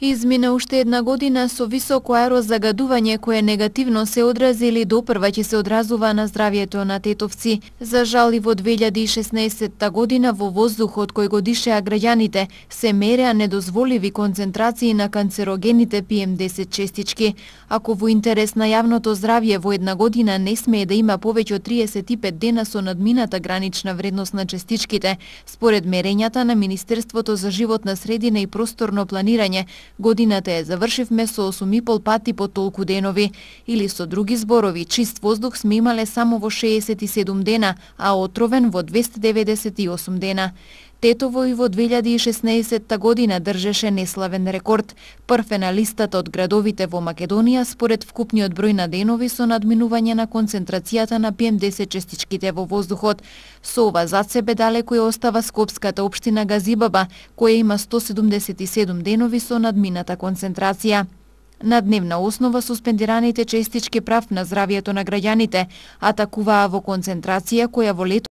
Измина уште една година со високо аерозагадување кое негативно се одразили или допрва ќе се одразува на здравјето на тетовци. За жал и во 2016 година во воздухот кој го дишеа граѓаните се мереа недозволиви концентрации на канцерогените PM10 честички. Ако во интерес на јавното здравје во една година не смее да има повеќе од 35 дена со надмината гранична вредност на честичките, според мерењата на Министерството за животна средина и просторно планирање, Годината е завршивме со 8,5 пати по толку денови, или со други зборови, чист воздух сме имале само во 67 дена, а отровен во 298 дена. Тетово и во 2016 година држеше неславен рекорд, прв е на листата од градовите во Македонија според вкупниот број на денови со надминување на концентрацијата на ПМ10 честичките во воздухот. Со ова за себе далеко ја остава Скопската општина Газибаба, која има 177 денови со надмината концентрација. На дневна основа суспендираните честички прав на здравието на граѓаните атакуваа во концентрација која во лето